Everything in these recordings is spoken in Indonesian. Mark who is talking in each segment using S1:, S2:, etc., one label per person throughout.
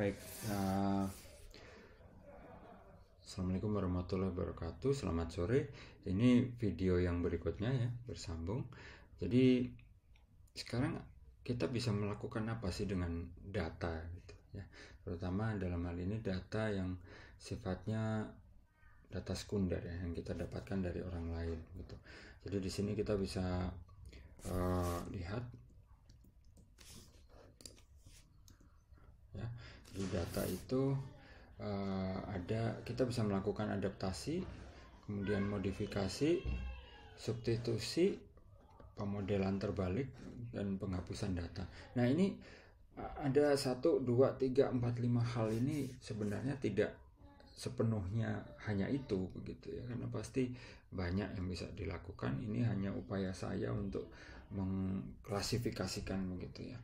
S1: Baik. Uh, Assalamualaikum warahmatullahi wabarakatuh. Selamat sore. Ini video yang berikutnya ya, bersambung. Jadi sekarang kita bisa melakukan apa sih dengan data gitu ya. Terutama dalam hal ini data yang sifatnya data sekunder ya, yang kita dapatkan dari orang lain gitu. Jadi di sini kita bisa uh, lihat ya jadi data itu uh, ada kita bisa melakukan adaptasi, kemudian modifikasi, substitusi, pemodelan terbalik dan penghapusan data. Nah, ini eh, ada satu dua tiga empat lima hal ini sebenarnya tidak sepenuhnya hanya itu begitu ya karena pasti banyak yang bisa dilakukan ini hanya upaya saya untuk mengklasifikasikan begitu ya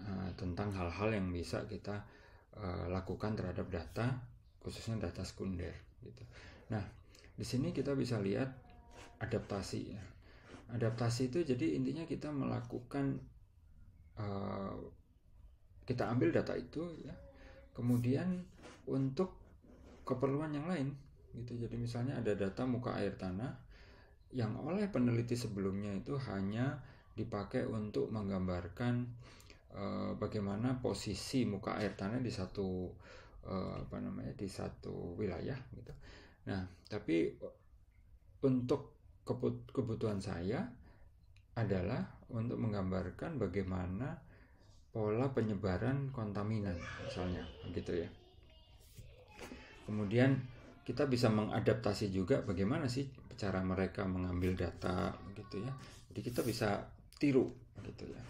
S1: eh, tentang hal-hal yang bisa kita Eh, lakukan terhadap data khususnya data sekunder gitu. Nah, di sini kita bisa lihat adaptasi ya. Adaptasi itu jadi intinya kita melakukan uh, kita ambil data itu ya. Kemudian untuk keperluan yang lain gitu. Jadi misalnya ada data muka air tanah yang oleh peneliti sebelumnya itu hanya dipakai untuk menggambarkan Eh, bagaimana posisi muka air tanah di satu uh, apa namanya di satu wilayah gitu. Nah, tapi untuk kebutuhan saya adalah untuk menggambarkan bagaimana pola penyebaran kontaminan misalnya gitu ya. Kemudian kita bisa mengadaptasi juga bagaimana sih cara mereka mengambil data gitu ya. Jadi kita bisa tiru gitu ya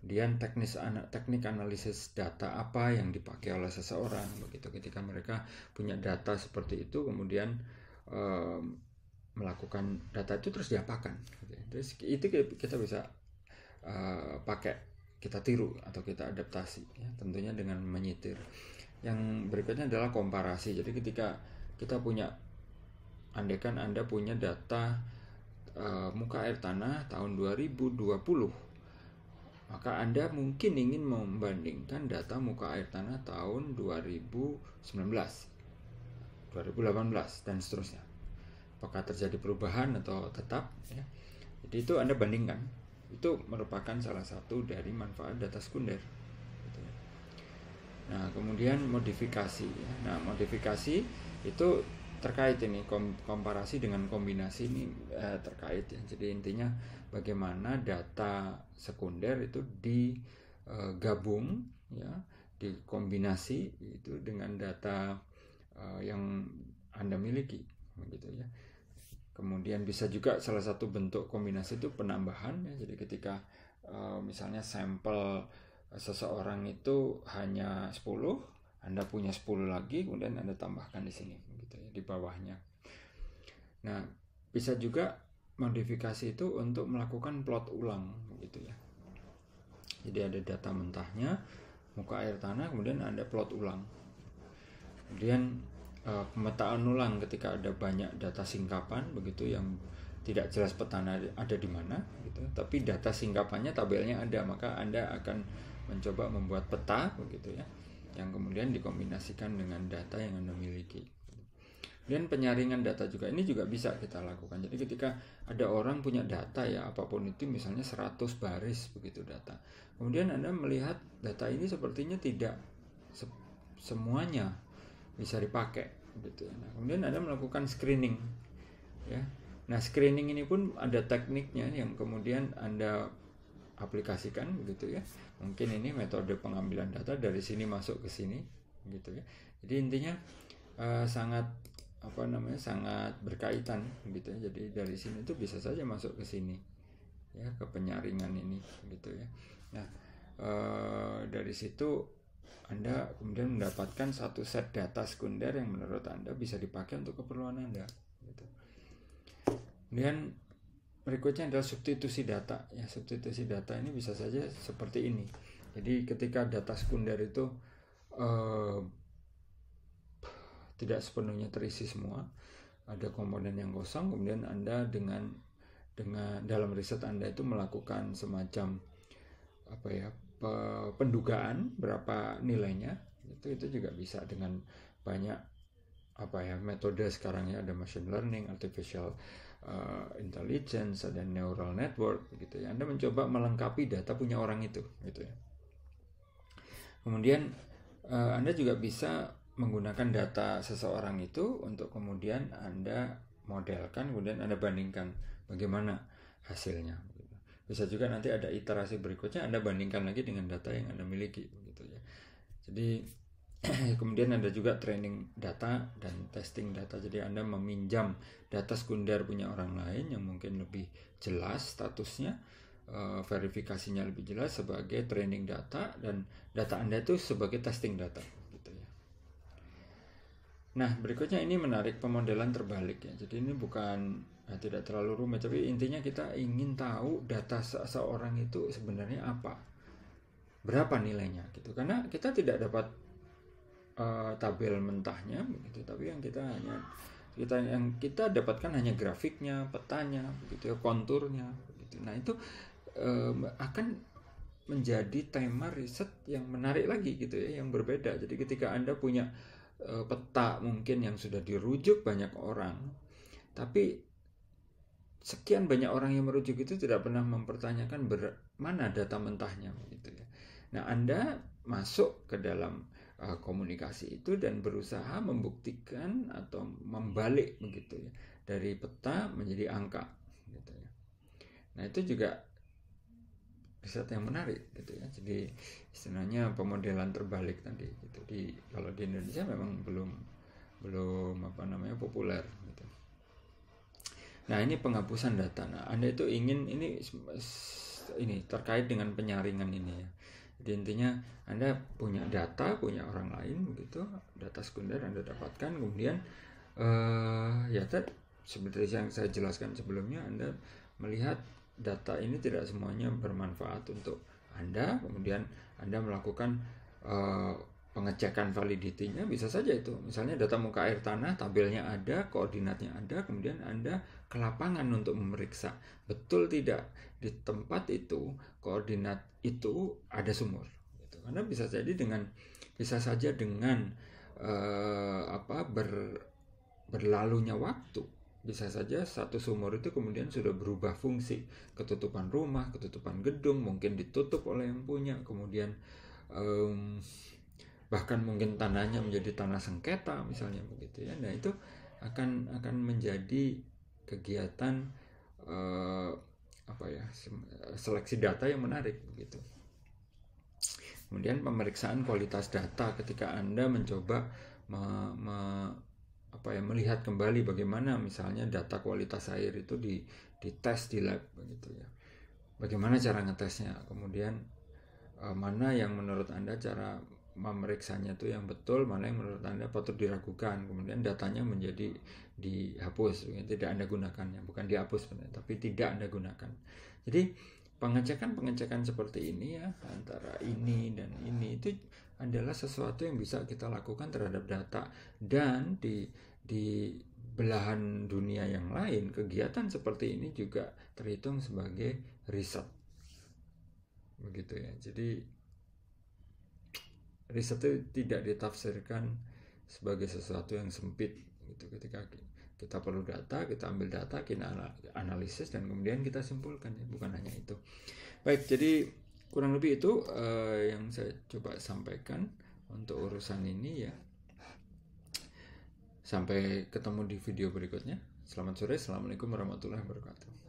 S1: kemudian teknis teknik analisis data apa yang dipakai oleh seseorang begitu ketika mereka punya data seperti itu kemudian melakukan data itu terus diapakan gitu ya. itu kita bisa pakai kita tiru atau kita adaptasi ya, tentunya dengan menyitir yang berikutnya adalah komparasi jadi ketika kita punya andekan anda punya data uh, muka air tanah tahun 2020 maka Anda mungkin ingin membandingkan data muka air tanah tahun 2019, 2018, dan seterusnya. Apakah terjadi perubahan atau tetap? Ya. Jadi itu Anda bandingkan. Itu merupakan salah satu dari manfaat data sekunder. Gitu ya. Nah, kemudian modifikasi. Ya. Nah, modifikasi itu terkait ini kom komparasi dengan kombinasi ini eh, terkait ya. Jadi intinya bagaimana data sekunder itu digabung eh, ya, dikombinasi itu dengan data eh, yang Anda miliki begitu ya. Kemudian bisa juga salah satu bentuk kombinasi itu penambahan ya. Jadi ketika eh, misalnya sampel seseorang itu hanya 10, Anda punya 10 lagi kemudian Anda tambahkan di sini di bawahnya. Nah, bisa juga modifikasi itu untuk melakukan plot ulang gitu ya. Jadi ada data mentahnya, muka air tanah, kemudian ada plot ulang. Kemudian eh, pemetaan ulang ketika ada banyak data singkapan begitu yang tidak jelas petana ada di mana gitu. Tapi data singkapannya tabelnya ada, maka Anda akan mencoba membuat peta begitu ya yang kemudian dikombinasikan dengan data yang Anda miliki. Kemudian penyaringan data juga ini juga bisa kita lakukan. Jadi ketika ada orang punya data ya apapun itu misalnya 100 baris begitu data. Kemudian Anda melihat data ini sepertinya tidak se semuanya bisa dipakai gitu. Nah, kemudian Anda melakukan screening ya. Nah, screening ini pun ada tekniknya yang kemudian Anda aplikasikan begitu ya. Mungkin ini metode pengambilan data dari sini masuk ke sini gitu ya. Jadi intinya Uh, sangat apa namanya sangat berkaitan gitu ya jadi dari sini itu bisa saja masuk ke sini ya ke penyaringan ini gitu ya nah e, dari situ anda kemudian mendapatkan satu set data sekunder yang menurut anda bisa dipakai untuk keperluan anda gitu kemudian berikutnya adalah substitusi data ya substitusi data ini bisa saja seperti ini jadi ketika data sekunder itu e, tidak sepenuhnya terisi semua ada komponen yang kosong kemudian anda dengan dengan dalam riset anda itu melakukan semacam apa ya pe, pendugaan berapa nilainya itu itu juga bisa dengan banyak apa ya metode sekarang ya ada machine learning artificial uh, intelligence ada neural network gitu ya anda mencoba melengkapi data punya orang itu gitu ya kemudian uh, anda juga bisa menggunakan data seseorang itu untuk kemudian Anda modelkan, kemudian Anda bandingkan bagaimana hasilnya. Gitu. Bisa juga nanti ada iterasi berikutnya Anda bandingkan lagi dengan data yang Anda miliki begitu ya. Jadi kemudian anda juga training data dan testing data. Jadi Anda meminjam data sekunder punya orang lain yang mungkin lebih jelas statusnya eh, verifikasinya lebih jelas sebagai training data dan data Anda itu sebagai testing data. Nah, berikutnya ini menarik pemodelan terbalik ya. Jadi ini bukan nah, tidak terlalu rumit, tapi intinya kita ingin tahu data seseorang itu sebenarnya apa. Berapa nilainya gitu. Karena kita tidak dapat uh, tabel mentahnya begitu, tapi yang kita hanya kita yang kita dapatkan hanya grafiknya, petanya, begitu ya, konturnya begitu. Nah, itu um, akan menjadi tema riset yang menarik lagi gitu ya, yang berbeda. Jadi ketika Anda punya Eh, peta mungkin yang sudah dirujuk banyak orang, tapi sekian banyak orang yang merujuk itu tidak pernah mempertanyakan ber, mana data mentahnya gitu ya. Nah, Anda masuk ke dalam uh, komunikasi itu dan berusaha membuktikan atau membalik begitu ya dari peta menjadi angka gitu ya. Nah, itu juga riset yang menarik gitu ya jadi istilahnya pemodelan terbalik tadi gitu di kalau di Indonesia memang belum belum apa namanya populer gitu nah ini penghapusan data nah anda itu ingin ini ini terkait dengan penyaringan ini ya jadi intinya anda punya data punya orang lain gitu data sekunder anda dapatkan kemudian eh, ya tet, seperti yang saya jelaskan sebelumnya anda melihat data ini tidak semuanya bermanfaat untuk Anda, kemudian Anda melakukan uh, pengecekan validitinya bisa saja itu. Misalnya data muka air tanah, tabelnya ada, koordinatnya ada, kemudian Anda ke lapangan untuk memeriksa. Betul tidak di tempat itu koordinat itu ada sumur. Gitu. Karena bisa jadi dengan bisa saja dengan uh, apa ber, berlalunya waktu bisa saja satu sumur itu kemudian sudah berubah fungsi, ketutupan rumah, ketutupan gedung, mungkin ditutup oleh yang punya, kemudian um, bahkan mungkin tanahnya menjadi tanah sengketa misalnya begitu ya. Nah itu akan akan menjadi kegiatan uh, apa ya eh, seleksi data yang menarik begitu. Kemudian pemeriksaan kualitas data ketika Anda mencoba me, me, apa ya melihat kembali bagaimana misalnya data kualitas air itu di tes di lab begitu ya. Bagaimana cara ngetesnya? Kemudian e, mana yang menurut Anda cara memeriksanya itu yang betul, mana yang menurut Anda patut diragukan. Kemudian datanya menjadi dihapus, tidak Anda gunakannya, bukan dihapus tapi tidak Anda gunakan. Jadi pengecekan-pengecekan seperti ini ya antara ini dan ini itu adalah sesuatu yang bisa kita lakukan terhadap data dan di di belahan dunia yang lain kegiatan seperti ini juga terhitung sebagai riset begitu ya jadi riset itu tidak ditafsirkan sebagai sesuatu yang sempit gitu ketika kita perlu data kita ambil data kita analisis dan kemudian kita simpulkan ya bukan hanya itu baik jadi kurang lebih itu uh, yang saya coba sampaikan untuk urusan ini ya sampai ketemu di video berikutnya selamat sore assalamualaikum warahmatullahi wabarakatuh